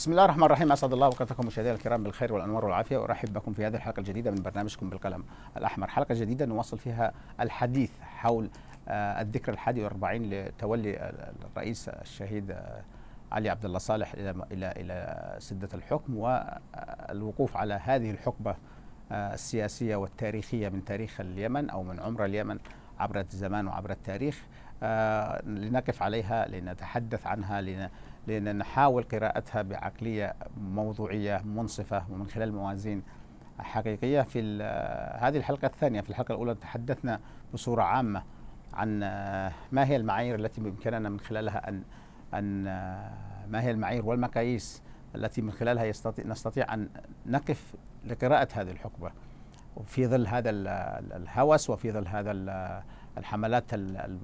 بسم الله الرحمن الرحيم اسعد الله اوقاتكم مشاهدينا الكرام بالخير والانوار والعافيه وارحب بكم في هذه الحلقه الجديده من برنامجكم بالقلم الاحمر حلقه جديده نواصل فيها الحديث حول آه، الذكرى ال ال41 لتولي الرئيس الشهيد آه، علي عبد الله صالح الى الى الى سده الحكم والوقوف آه، على هذه الحقبه السياسيه والتاريخيه من تاريخ اليمن او من عمر اليمن عبر الزمان وعبر التاريخ آه، لنقف عليها لنتحدث عنها لنحاول قراءتها بعقلية موضوعية منصفة ومن خلال موازين حقيقية في هذه الحلقة الثانية في الحلقة الأولى تحدثنا بصورة عامة عن آه، ما هي المعايير التي بإمكاننا من خلالها أن أن آه، ما هي المعايير والمقاييس التي من خلالها يستطيع نستطيع أن نقف لقراءة هذه الحقبة وفي ظل هذا الهوس وفي ظل هذا الحملات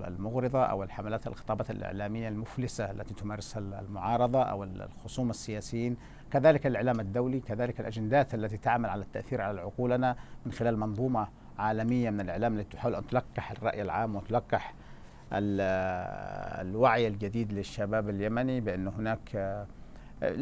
المغرضة أو الحملات الخطابات الإعلامية المفلسة التي تمارسها المعارضة أو الخصوم السياسيين كذلك الإعلام الدولي كذلك الأجندات التي تعمل على التأثير على عقولنا من خلال منظومة عالمية من الإعلام التي تحاول أن تلقح الرأي العام وتلقح الوعي الجديد للشباب اليمني بأن هناك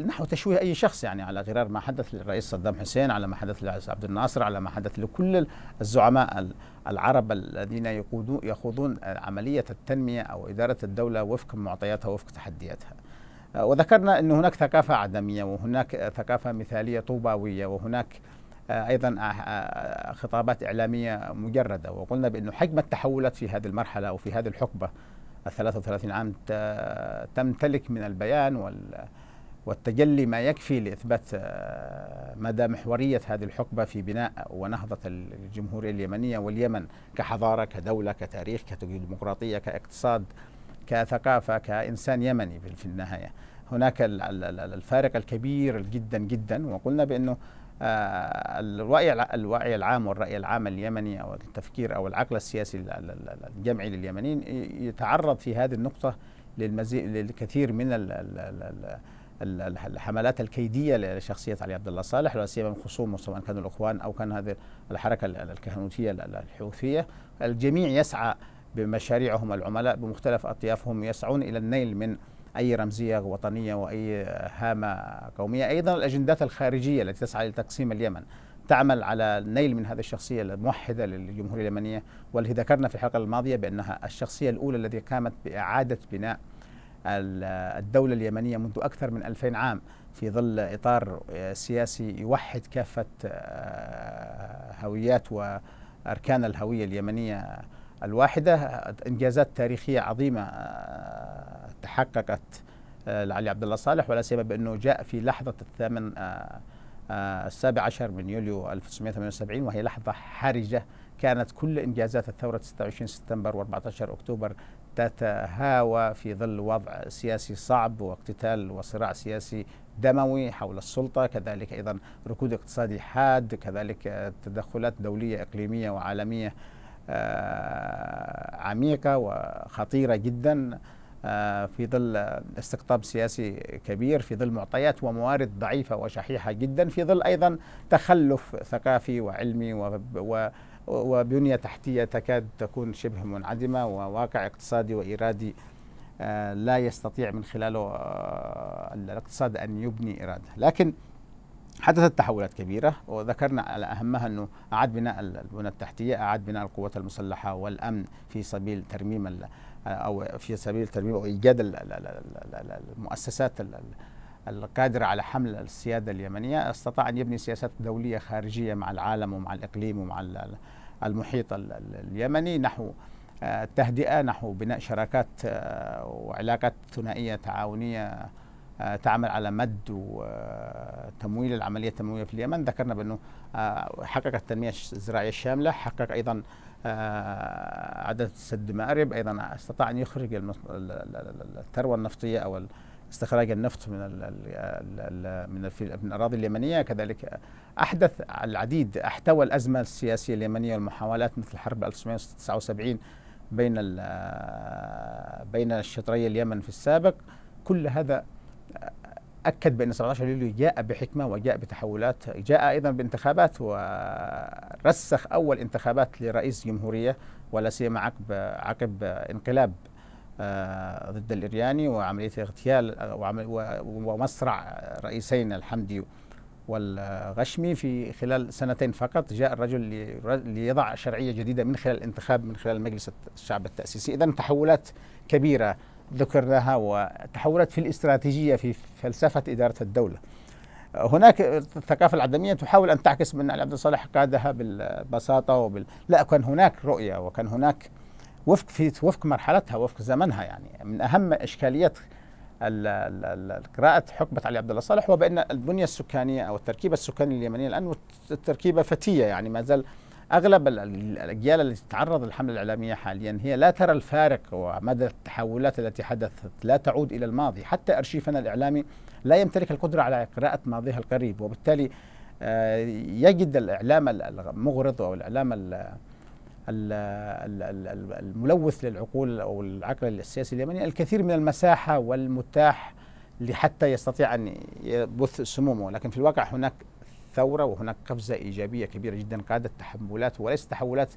نحو تشويه اي شخص يعني على غرار ما حدث للرئيس صدام حسين على ما حدث للرئيس عبد الناصر على ما حدث لكل الزعماء العرب الذين يقودون يخوضون عمليه التنميه او اداره الدوله وفق معطياتها وفق تحدياتها. آه، وذكرنا ان هناك ثقافه عدميه وهناك ثقافه مثاليه طوباويه وهناك آه، ايضا آه، خطابات اعلاميه مجرده وقلنا بانه حجم التحولات في هذه المرحله وفي هذه الحقبه ال 33 عام تمتلك من البيان وال والتجلي ما يكفي لإثبات آه، مدى محورية هذه الحقبة في بناء ونهضة الجمهورية اليمنية واليمن كحضارة كدولة كتاريخ كديمقراطية كاقتصاد كثقافة كإنسان يمني في النهاية هناك الفارق الكبير جدا جدا وقلنا بأنه آه، الوعي الوعي العام والرأي العام اليمني أو التفكير أو العقل السياسي الجمعي لليمنيين يتعرض في هذه النقطة للمزيد للكثير من الحملات الكيديه لشخصيه علي عبد الله صالح لا سيما من خصومه سواء كانوا الاخوان او كان هذه الحركه الكهنوتيه الحوثيه الجميع يسعى بمشاريعهم العملاء بمختلف اطيافهم يسعون الى النيل من اي رمزيه وطنيه واي هامه قوميه ايضا الاجندات الخارجيه التي تسعى لتقسيم اليمن تعمل على النيل من هذه الشخصيه الموحده للجمهوريه اليمنيه والتي ذكرنا في الحلقه الماضيه بانها الشخصيه الاولى التي قامت باعاده بناء الدولة اليمنية منذ أكثر من 2000 عام في ظل إطار آه، سياسي يوحد كافة آه، هويات وأركان الهوية اليمنية الواحدة إنجازات تاريخية عظيمة آه، تحققت لعلي عبد الله صالح ولا سيما بأنه جاء في لحظة الثامن السابع عشر من يوليو 1978 وهي لحظة حرجة كانت كل إنجازات الثورة 26 سبتمبر و14 أكتوبر تتهاوى في ظل وضع سياسي صعب واقتتال وصراع سياسي دموي حول السلطة كذلك أيضا ركود اقتصادي حاد كذلك تدخلات دولية إقليمية وعالمية آه، عميقة وخطيرة جدا آه، في ظل استقطاب سياسي كبير في ظل معطيات وموارد ضعيفة وشحيحة جدا في ظل أيضا تخلف ثقافي وعلمي و وبنية تحتية تكاد تكون شبه منعدمة وواقع اقتصادي وإيرادي آه، لا يستطيع من خلاله آه، الاقتصاد أن يبني إرادة لكن حدثت تحولات كبيرة وذكرنا على أهمها أنه أعاد بناء البنى التحتية أعاد بناء القوات المسلحة والأمن في سبيل ترميم آه، أو في سبيل ترميم أو إيجاد المؤسسات القادر على حمل السيادة اليمنية استطاع أن يبني سياسات دولية خارجية مع العالم ومع الإقليم ومع المحيط اليمني نحو آه، التهدئة نحو بناء شراكات آه، وعلاقات ثنائية تعاونية آه، تعمل على مد وتمويل العملية التنموية في اليمن ذكرنا بأنه حقق التنمية الزراعية الشاملة حقق أيضا عدد سد مأرب أيضا استطاع أن يخرج الثروة النفطية أو استخراج النفط من من من الاراضي اليمنيه كذلك احدث العديد احتوى الازمه السياسيه اليمنيه والمحاولات مثل حرب 1979 بين بين الشطري اليمن في السابق كل هذا اكد بان 17 يوليو جاء بحكمه وجاء بتحولات جاء ايضا بانتخابات ورسخ اول انتخابات لرئيس جمهوريه ولا سيما عقب عقب انقلاب آه، ضد الإرياني وعملية اغتيال آه، ومصرع رئيسين الحمدي والغشمي في خلال سنتين فقط جاء الرجل ليضع شرعية جديدة من خلال الانتخاب من خلال مجلس الشعب التأسيسي إذا تحولات كبيرة ذكرناها وتحولات في الاستراتيجية في فلسفة إدارة الدولة هناك الثقافة العدمية تحاول أن تعكس من علي عبد الصالح قادها بالبساطة وبال... لا كان هناك رؤية وكان هناك وفق في وفق مرحلتها وفق زمنها يعني من اهم اشكاليات قراءة حقبة علي عبد الله صالح هو بأن البنية السكانية أو التركيبة السكانية اليمنية الآن التركيبة فتية يعني ما زال أغلب الأجيال التي تتعرض للحملة الإعلامية حاليا هي لا ترى الفارق ومدى التحولات التي حدثت لا تعود إلى الماضي حتى أرشيفنا الإعلامي لا يمتلك القدرة على قراءة ماضيها القريب وبالتالي آه، يجد الإعلام المغرض أو الإعلام الملوث للعقول او العقل السياسي اليمني الكثير من المساحه والمتاح لحتى يستطيع ان يبث سمومه، لكن في الواقع هناك ثوره وهناك قفزه ايجابيه كبيره جدا قادت تحولات وليس تحولات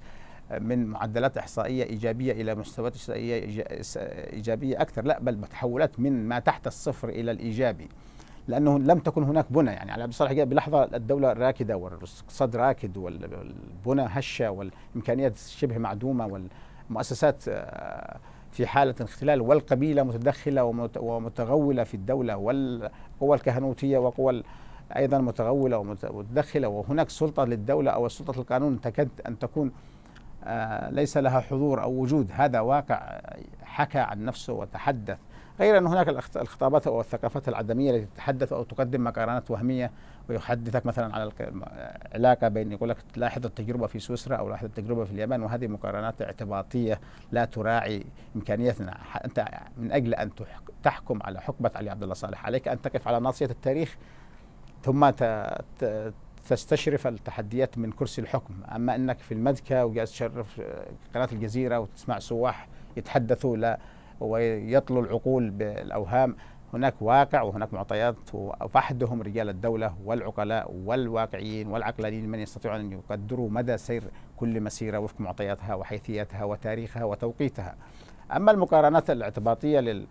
من معدلات احصائيه ايجابيه الى مستويات احصائيه ايجابيه اكثر، لا بل تحولات من ما تحت الصفر الى الايجابي. لانه لم تكن هناك بنى يعني على بصراحه بلحظه الدوله راكده والاقتصاد راكد والبنى هشه والامكانيات شبه معدومه والمؤسسات آه، في حالة اختلال والقبيلة متدخلة ومتغولة في الدولة والقوى الكهنوتية وقوى أيضا متغولة ومتدخلة وهناك سلطة للدولة أو سلطة القانون تكاد أن تكون آه، ليس لها حضور أو وجود هذا واقع آه، حكى عن نفسه وتحدث غير أن هناك الخطابات أو الثقافات العدمية التي تتحدث أو تقدم مقارنات وهمية ويحدثك مثلا على العلاقة بين يقول لك لاحظ التجربة في سويسرا أو لاحظ التجربة في اليابان وهذه مقارنات اعتباطية لا تراعي إمكانيتنا أنت من أجل أن تحكم على حقبة علي عبد الله صالح عليك أن تقف على ناصية التاريخ ثم تستشرف التحديات من كرسي الحكم أما أنك في المذكة وجالس تشرف قناة الجزيرة وتسمع سواح يتحدثوا لا ويطلوا العقول بالاوهام هناك واقع وهناك معطيات وفحدهم رجال الدولة والعقلاء والواقعيين والعقلانيين من يستطيعون أن يقدروا مدى سير كل مسيرة وفق معطياتها وحيثياتها وتاريخها وتوقيتها أما المقارنات الاعتباطية لل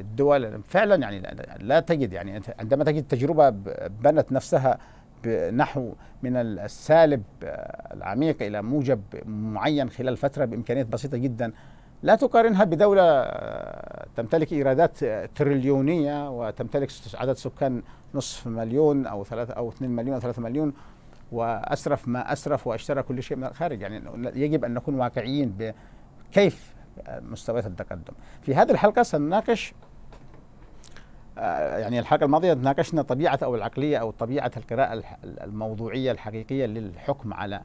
الدول آه، فعلا يعني لا تجد يعني عندما تجد تجربة بنت نفسها بنحو من السالب آه، العميق إلى موجب معين خلال فترة بإمكانيات بسيطة جدا لا تقارنها بدولة آه، تمتلك إيرادات آه، تريليونية وتمتلك عدد سكان نصف مليون أو ثلاثة أو 2 مليون أو 3 مليون وأسرف ما أسرف واشترى كل شيء من الخارج يعني يجب أن نكون واقعيين بكيف آه، مستويات التقدم في هذه الحلقة سنناقش يعني الحلقة الماضية ناقشنا طبيعة أو العقلية أو طبيعة القراءة الموضوعية الحقيقية للحكم على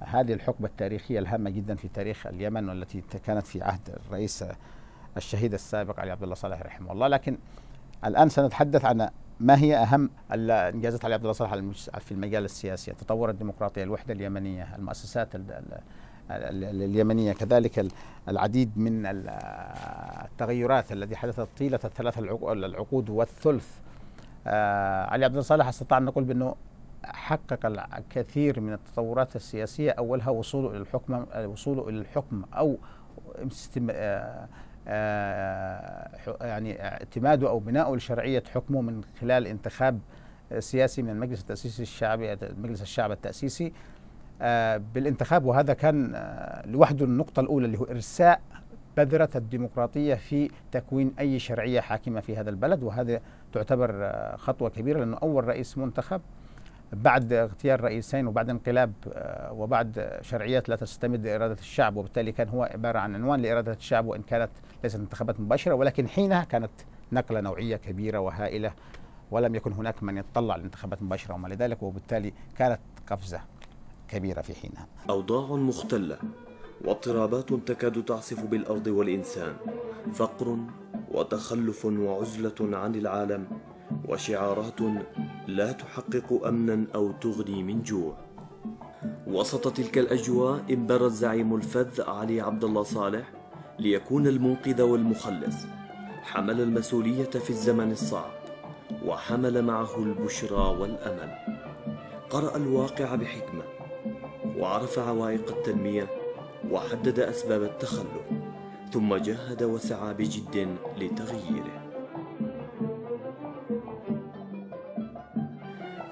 هذه الحقبة التاريخية الهامة جدا في تاريخ اليمن والتي كانت في عهد الرئيس الشهيد السابق علي عبد الله صالح رحمه الله لكن الآن سنتحدث عن ما هي أهم إنجازات علي عبد الله صالح في المجال السياسي تطور الديمقراطية الوحدة اليمنية المؤسسات اليمنية كذلك العديد من التغيرات التي حدثت طيلة الثلاث العقود والثلث آه، علي عبد الله صالح استطاع أن نقول بأنه حقق الكثير من التطورات السياسية أولها وصوله إلى الحكم وصوله إلى الحكم أو استم... آه، آه، يعني اعتماده أو بناءه لشرعية حكمه من خلال انتخاب سياسي من المجلس التأسيسي الشعبي مجلس الشعب التأسيسي آه، بالانتخاب وهذا كان لوحده النقطة الأولى اللي هو إرساء بذرة الديمقراطية في تكوين أي شرعية حاكمة في هذا البلد وهذا تعتبر خطوة كبيرة لأنه أول رئيس منتخب بعد اغتيال رئيسين وبعد انقلاب آه، وبعد شرعيات لا تستمد لإرادة الشعب وبالتالي كان هو عبارة عن عنوان لإرادة الشعب وإن كانت ليست انتخابات مباشرة ولكن حينها كانت نقلة نوعية كبيرة وهائلة ولم يكن هناك من يتطلع للانتخابات مباشرة وما لذلك وبالتالي كانت قفزة كبيرة في حينها أوضاع مختلة واضطرابات تكاد تعصف بالأرض والإنسان فقر وتخلف وعزلة عن العالم وشعارات لا تحقق امنا او تغني من جوع وسط تلك الاجواء انبرز زعيم الفذ علي عبد الله صالح ليكون المنقذ والمخلص حمل المسؤوليه في الزمن الصعب وحمل معه البشرى والامل قرا الواقع بحكمه وعرف عوائق التنميه وحدد اسباب التخلف ثم جهد وسعى بجد لتغييره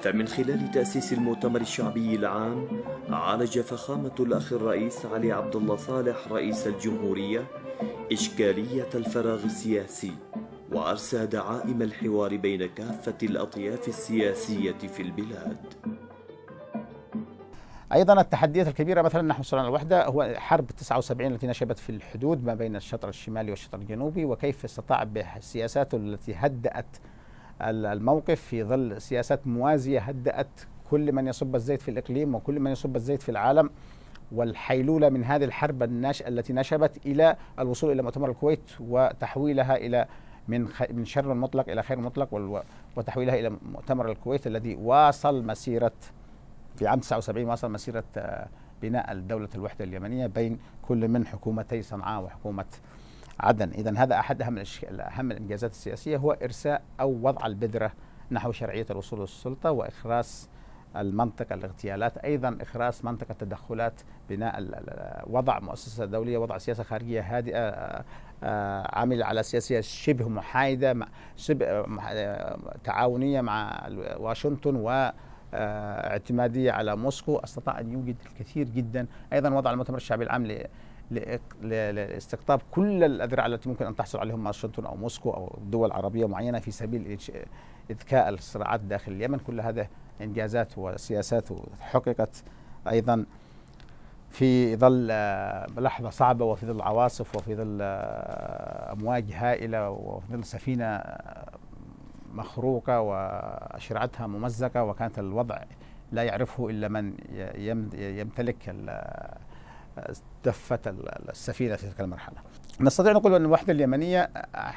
فمن خلال تأسيس المؤتمر الشعبي العام عالج فخامة الأخ الرئيس علي عبد الله صالح رئيس الجمهورية إشكالية الفراغ السياسي وأرسى دعائم الحوار بين كافة الأطياف السياسية في البلاد ايضا التحديات الكبيره مثلا نحن صرنا الوحده هو حرب 79 التي نشبت في الحدود ما بين الشطر الشمالي والشطر الجنوبي وكيف استطاع بسياساته التي هدات الموقف في ظل سياسات موازية هدأت كل من يصب الزيت في الإقليم وكل من يصب الزيت في العالم والحيلولة من هذه الحرب الناشئة التي نشبت إلى الوصول إلى مؤتمر الكويت وتحويلها إلى من من شر مطلق إلى خير مطلق وتحويلها إلى مؤتمر الكويت الذي واصل مسيرة في عام 79 واصل مسيرة آه، بناء دولة الوحدة اليمنية بين كل من حكومتي صنعاء وحكومة عدن إذا هذا أحد أهم أهم الإنجازات السياسية هو إرساء أو وضع البذرة نحو شرعية الوصول للسلطة وإخراس المنطقة الاغتيالات أيضا إخراس منطقة التدخلات بناء وضع مؤسسة دولية وضع سياسة خارجية هادئة آه، آه، عمل على سياسة شبه محايدة شبه آه، تعاونية مع واشنطن و اعتمادية على موسكو استطاع أن يوجد الكثير جدا أيضا وضع المؤتمر الشعبي العام لاستقطاب كل الاذرع التي ممكن ان تحصل عليهم واشنطن او موسكو او دول عربيه معينه في سبيل اذكاء الصراعات داخل اليمن كل هذا انجازات وسياسات حققت ايضا في ظل آه، لحظة صعبة وفي ظل عواصف وفي ظل آه، أمواج هائلة وفي ظل سفينة آه، مخروقة وأشرعتها ممزقة وكانت الوضع لا يعرفه إلا من يمتلك دفت السفينه في تلك المرحله. نستطيع نقول ان الوحده اليمنيه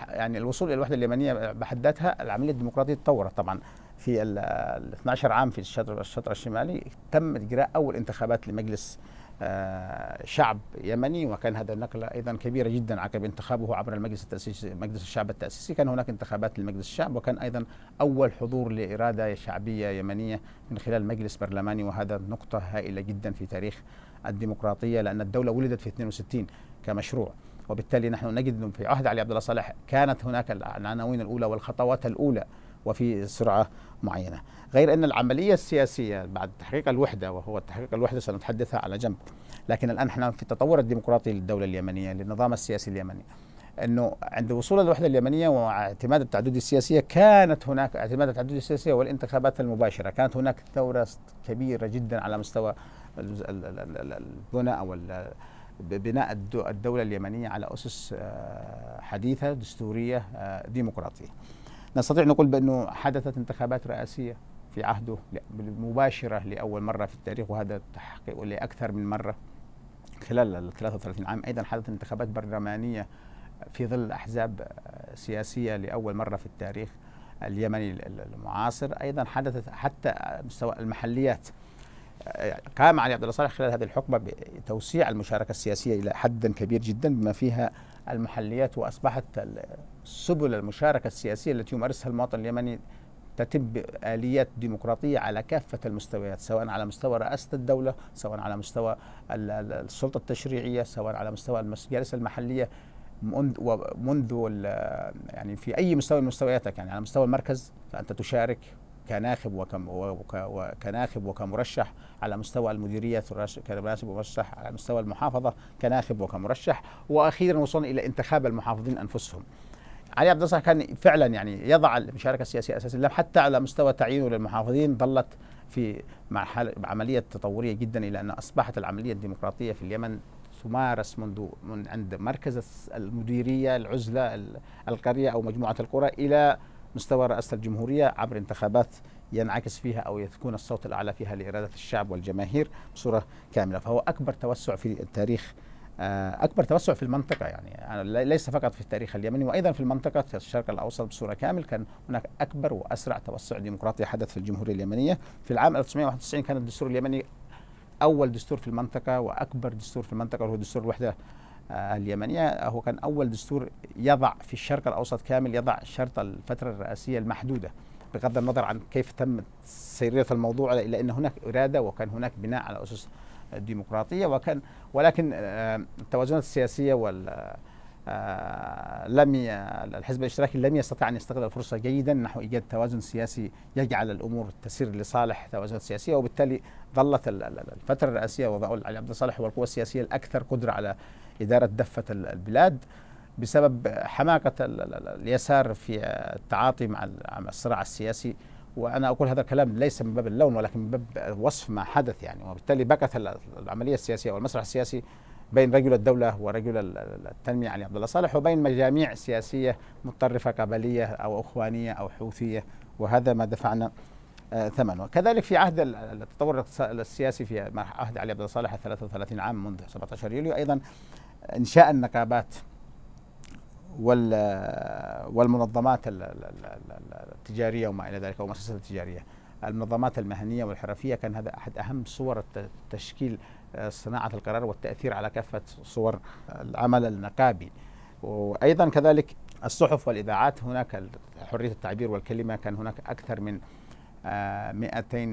يعني الوصول الى الوحده اليمنيه بحد ذاتها العمليه الديمقراطيه تطورت طبعا في ال 12 عام في الشطر, الشطر الشمالي تم اجراء اول انتخابات لمجلس آه، شعب يمني وكان هذا نقله ايضا كبيره جدا عقب انتخابه عبر المجلس التاسيسي مجلس الشعب التاسيسي كان هناك انتخابات لمجلس الشعب وكان ايضا اول حضور لاراده شعبيه يمنيه من خلال مجلس برلماني وهذا نقطه هائله جدا في تاريخ الديمقراطيه لان الدوله ولدت في 62 كمشروع وبالتالي نحن نجد في عهد علي عبد الله صالح كانت هناك العناوين الاولى والخطوات الاولى وفي سرعه معينه، غير ان العمليه السياسيه بعد تحقيق الوحده وهو تحقيق الوحده سنتحدثها على جنب، لكن الان احنا في التطور الديمقراطي للدوله اليمنيه للنظام السياسي اليمني. انه عند وصول الوحده اليمنيه واعتماد التعدديه السياسيه كانت هناك اعتماد التعدديه السياسيه والانتخابات المباشره، كانت هناك ثوره كبيره جدا على مستوى البنى او بناء الدوله اليمنيه على اسس آه، حديثه دستوريه آه، ديمقراطيه. نستطيع نقول بانه حدثت انتخابات رئاسيه في عهده مباشره لاول مره في التاريخ وهذا تحقيق لاكثر من مره خلال ال 33 عام ايضا حدثت انتخابات برلمانيه في ظل احزاب آه، سياسيه لاول مره في التاريخ اليمني المعاصر ايضا حدثت حتى مستوى المحليات قام علي عبد الله صالح خلال هذه الحقبه بتوسيع المشاركه السياسيه الى حد كبير جدا بما فيها المحليات واصبحت سبل المشاركه السياسيه التي يمارسها المواطن اليمني تتم آليات ديمقراطية على كافة المستويات سواء على مستوى رئاسة الدولة سواء على مستوى السلطة التشريعية سواء على مستوى المجالس المحلية منذ ومنذ يعني في أي مستوى من مستوياتك يعني على مستوى المركز فأنت تشارك كناخب وكم وكناخب وكمرشح على مستوى المديرية كناخب ومرشح على مستوى المحافظة كناخب وكمرشح وأخيرا وصلنا إلى انتخاب المحافظين أنفسهم علي عبد الناصر كان فعلا يعني يضع المشاركة السياسية أساسا حتى على مستوى تعيينه للمحافظين ظلت في مع عملية تطورية جدا إلى أن أصبحت العملية الديمقراطية في اليمن تمارس منذ من عند مركز المديرية العزلة القرية أو مجموعة القرى إلى مستوى رئاسة الجمهورية عبر انتخابات ينعكس فيها أو يكون الصوت الأعلى فيها لإرادة الشعب والجماهير بصورة كاملة فهو أكبر توسع في التاريخ آه، اكبر توسع في المنطقه يعني ليس فقط في التاريخ اليمني وايضا في المنطقه في الشرق الاوسط بصوره كامل كان هناك اكبر واسرع توسع ديمقراطي حدث في الجمهوريه اليمنيه في العام 1991 كان الدستور اليمني اول دستور في المنطقه واكبر دستور في المنطقه وهو دستور الوحده آه، اليمنية هو كان أول دستور يضع في الشرق الأوسط كامل يضع شرط الفترة الرئاسية المحدودة بغض النظر عن كيف تمت سيرية الموضوع إلا أن هناك إرادة وكان هناك بناء على أسس ديمقراطية وكان ولكن آه، التوازنات السياسية وال آه، آه، لم الحزب الاشتراكي لم يستطع ان يستغل الفرصه جيدا نحو ايجاد توازن سياسي يجعل الامور تسير لصالح توازنات سياسيه وبالتالي ظلت الفتره الرئاسيه وضعوا علي عبد الصالح هو القوه السياسيه الاكثر قدره على اداره دفه البلاد بسبب حماقه اليسار في التعاطي مع الصراع السياسي وانا اقول هذا الكلام ليس من باب اللون ولكن من باب وصف ما حدث يعني وبالتالي بقت العمليه السياسيه والمسرح السياسي بين رجل الدولة ورجل التنمية علي عبد الله صالح وبين مجاميع سياسية متطرفة قبلية أو أخوانية أو حوثية وهذا ما دفعنا آه، ثمنه كذلك في عهد التطور السياسي في عهد علي عبد الله صالح 33 عام منذ 17 يوليو أيضا إنشاء النقابات والمنظمات التجارية وما إلى ذلك أو المؤسسات التجارية المنظمات المهنية والحرفية كان هذا أحد أهم صور تشكيل آه، صناعة القرار والتأثير على كافة صور العمل النقابي وأيضا كذلك الصحف والإذاعات هناك حرية التعبير والكلمة كان هناك أكثر من 200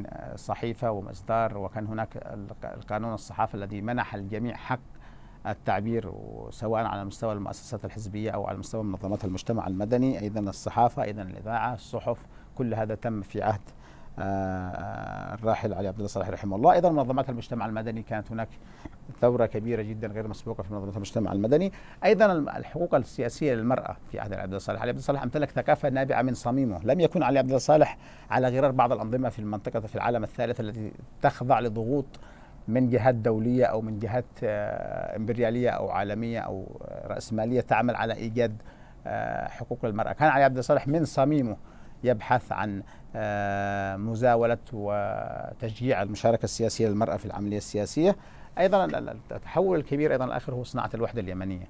آه، صحيفة ومصدر وكان هناك القانون الصحافة الذي منح الجميع حق التعبير سواء على مستوى المؤسسات الحزبية أو على مستوى منظمات المجتمع المدني أيضا الصحافة أيضا الإذاعة الصحف كل هذا تم في عهد آه، الراحل علي عبد الله صالح رحمه الله ايضا منظمات المجتمع المدني كانت هناك ثوره كبيره جدا غير مسبوقه في منظمات المجتمع المدني ايضا الحقوق السياسيه للمراه في عهد علي عبد الله صالح علي عبد الله صالح امتلك ثقافه نابعه من صميمه لم يكن علي عبد الله صالح على غرار بعض الانظمه في المنطقه في العالم الثالث التي تخضع لضغوط من جهات دوليه او من جهات آه، امبرياليه او عالميه او راسماليه تعمل على ايجاد آه، حقوق المراه كان علي عبد الله صالح من صميمه يبحث عن آه، مزاولة وتشجيع المشاركة السياسية للمرأة في العملية السياسية أيضا التحول الكبير أيضا الآخر هو صناعة الوحدة اليمنية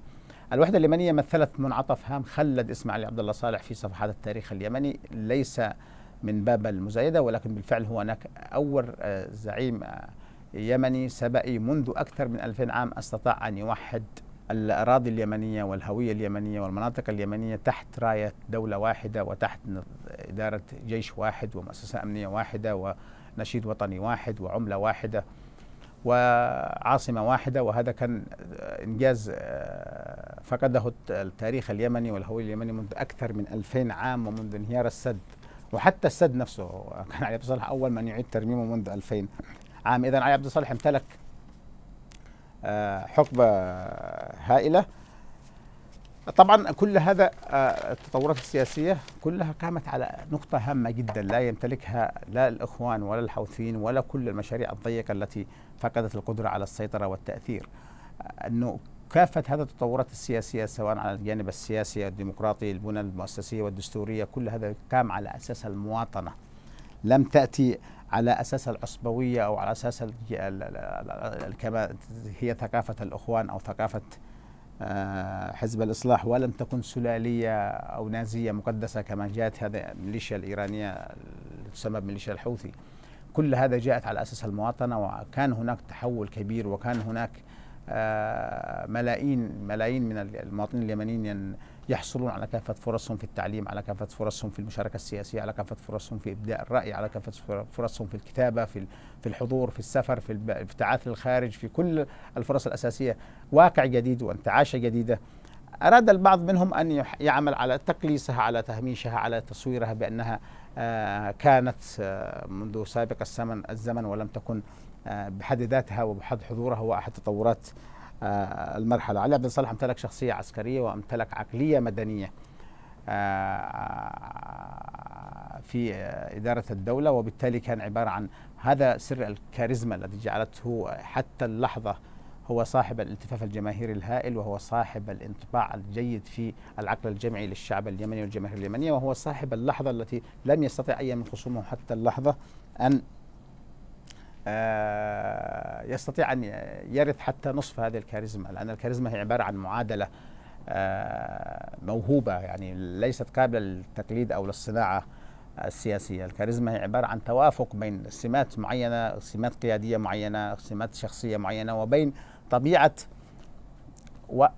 الوحدة اليمنية مثلت منعطف هام خلد اسم علي عبد الله صالح في صفحات التاريخ اليمني ليس من باب المزايدة ولكن بالفعل هو هناك أول آه، زعيم آه، يمني سبئي منذ أكثر من 2000 عام استطاع أن يوحد الأراضي اليمنية والهوية اليمنية والمناطق اليمنية تحت راية دولة واحدة وتحت إدارة جيش واحد ومؤسسة أمنية واحدة ونشيد وطني واحد وعملة واحدة وعاصمة واحدة وهذا كان إنجاز آه، فقده التاريخ اليمني والهوية اليمني منذ أكثر من 2000 عام ومنذ انهيار السد وحتى السد نفسه كان علي عبد الصالح أول من يعيد ترميمه منذ 2000 عام إذا علي عبد الصالح امتلك آه، حقبه هائله طبعا كل هذا آه، التطورات السياسيه كلها قامت على نقطه هامه جدا لا يمتلكها لا الاخوان ولا الحوثيين ولا كل المشاريع الضيقه التي فقدت القدره على السيطره والتاثير آه، انه كافه هذه التطورات السياسيه سواء على الجانب السياسي الديمقراطي البنى المؤسسيه والدستوريه كل هذا قام على أساس المواطنه لم تاتي على اساس العصبويه او على اساس كما هي ثقافه الاخوان او ثقافه آه، حزب الاصلاح ولم تكن سلاليه او نازيه مقدسه كما جاءت هذه الميليشيا الايرانيه تسمى بميليشيا الحوثي كل هذا جاءت على اساس المواطنه وكان هناك تحول كبير وكان هناك آه، ملايين ملايين من المواطنين اليمنيين يحصلون على كافة فرصهم في التعليم على كافة فرصهم في المشاركة السياسية على كافة فرصهم في إبداء الرأي على كافة فرصهم في الكتابة في في الحضور في السفر في التعاث للخارج في كل الفرص الأساسية واقع جديد وانتعاشة جديدة أراد البعض منهم أن يعمل على تقليصها على تهميشها على تصويرها بأنها آه، كانت آه، منذ سابق الزمن الزمن ولم تكن آه، بحد ذاتها وبحد حضورها هو أحد تطورات آه، المرحلة علي بن صالح امتلك شخصية عسكرية وامتلك عقلية مدنية آه، في إدارة الدولة وبالتالي كان عبارة عن هذا سر الكاريزما الذي جعلته حتى اللحظة هو صاحب الالتفاف الجماهيري الهائل وهو صاحب الانطباع الجيد في العقل الجمعي للشعب اليمني والجماهير اليمنية وهو صاحب اللحظة التي لم يستطع أي من خصومه حتى اللحظة أن آه، يستطيع أن يرث حتى نصف هذه الكاريزما لأن الكاريزما هي عبارة عن معادلة آه، موهوبة يعني ليست قابلة للتقليد أو للصناعة السياسية الكاريزما هي عبارة عن توافق بين سمات معينة سمات قيادية معينة سمات شخصية معينة وبين طبيعة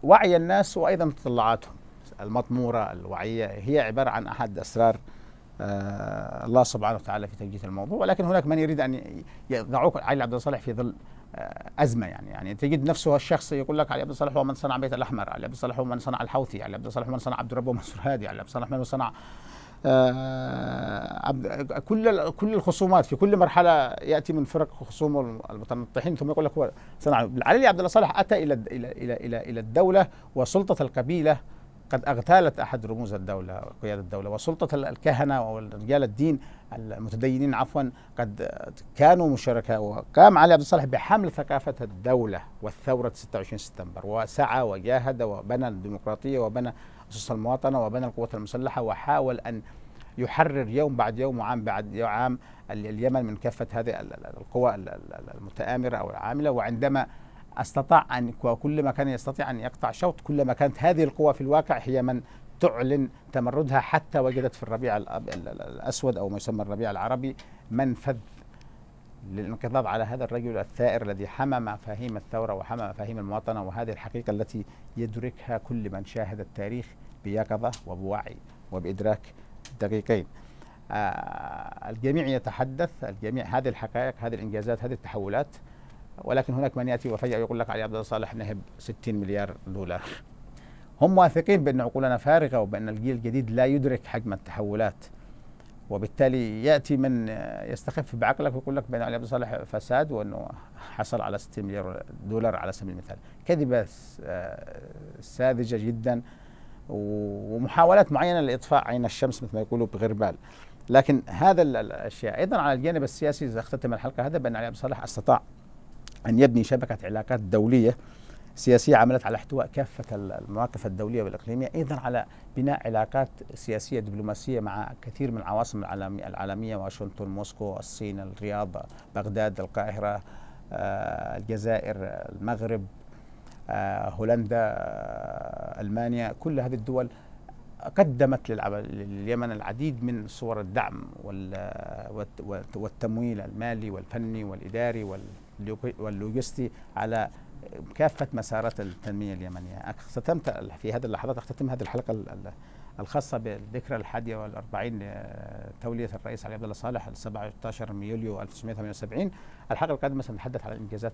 وعي الناس وأيضا تطلعاتهم المطمورة الوعية هي عبارة عن أحد أسرار آه، الله سبحانه وتعالى في توجيه الموضوع ولكن هناك من يريد ان يضعوك علي عبد الصالح في ظل آه، ازمه يعني يعني تجد نفسه الشخص يقول لك علي عبد الصالح هو من صنع بيت الاحمر، علي عبد الصالح هو من صنع الحوثي، علي عبد الصالح هو من صنع عبد الرب ومنصور هادي، علي عبد الصالح من صنع آه، كل كل الخصومات في كل مرحله ياتي من فرق خصومه المتنطحين ثم يقول لك هو صنع علي عبد الصالح اتى الى الى الى الى الدوله وسلطه القبيله قد أغتالت أحد رموز الدولة وقيادة الدولة وسلطة الكهنة ورجال الدين المتدينين عفوا قد كانوا مشاركة وقام علي عبد الصالح بحمل ثقافة الدولة والثورة 26 سبتمبر وسعى وجاهد وبنى الديمقراطية وبنى أسس المواطنة وبنى القوات المسلحة وحاول أن يحرر يوم بعد يوم وعام بعد عام اليمن من كافة هذه القوى المتآمرة أو العاملة وعندما استطاع ان وكل ما كان يستطيع ان يقطع شوط كل ما كانت هذه القوى في الواقع هي من تعلن تمردها حتى وجدت في الربيع الاسود او ما يسمى الربيع العربي منفذ للانقضاض على هذا الرجل الثائر الذي حمى مفاهيم الثوره وحمى مفاهيم المواطنه وهذه الحقيقه التي يدركها كل من شاهد التاريخ بيقظه وبوعي وبادراك دقيقين. آه الجميع يتحدث الجميع هذه الحقائق هذه الانجازات هذه التحولات ولكن هناك من ياتي وفجاه يقول لك علي عبد الله صالح نهب 60 مليار دولار هم واثقين بان عقولنا فارغه وبان الجيل الجديد لا يدرك حجم التحولات وبالتالي ياتي من يستخف بعقلك ويقول لك بان علي عبد صالح فساد وانه حصل على 60 مليار دولار على سبيل المثال كذبه آه، ساذجه جدا ومحاولات معينه لاطفاء عين الشمس مثل ما يقولوا بغربال لكن هذا الاشياء ايضا على الجانب السياسي اذا اختتم الحلقه هذا بان علي عبد صالح استطاع أن يبني شبكة علاقات دولية سياسية عملت على احتواء كافة المواقف الدولية والإقليمية أيضا على بناء علاقات سياسية دبلوماسية مع كثير من العواصم العالمية واشنطن موسكو الصين الرياض بغداد القاهرة آه، الجزائر المغرب آه، هولندا آه، ألمانيا كل هذه الدول قدمت لليمن العديد من صور الدعم والتمويل المالي والفني والإداري وال واللوجستي على كافة مسارات التنمية اليمنية ختمت في هذه اللحظات أختتم هذه الحلقة الخاصة بالذكرى الحادية والأربعين لتولية الرئيس علي عبد الله صالح 17 يوليو 1978 الحلقة القادمة سنتحدث عن الإنجازات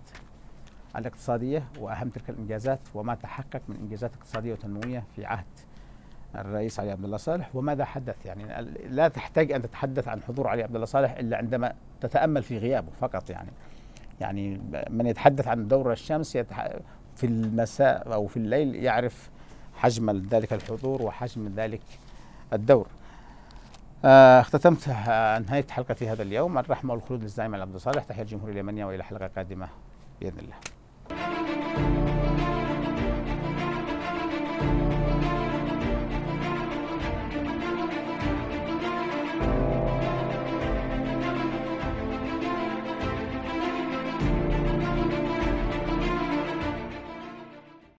الاقتصادية وأهم تلك الإنجازات وما تحقق من إنجازات اقتصادية وتنموية في عهد الرئيس علي عبد الله صالح وماذا حدث يعني لا تحتاج أن تتحدث عن حضور علي عبد الله صالح إلا عندما تتأمل في غيابه فقط يعني يعني من يتحدث عن دور الشمس يتح... في المساء أو في الليل يعرف حجم ذلك الحضور وحجم ذلك الدور آه اختتمت آه نهاية حلقتي هذا اليوم الرحمة والخلود للزعيم عبد الصالح تحية الجمهورية اليمنية وإلى حلقة قادمة بإذن الله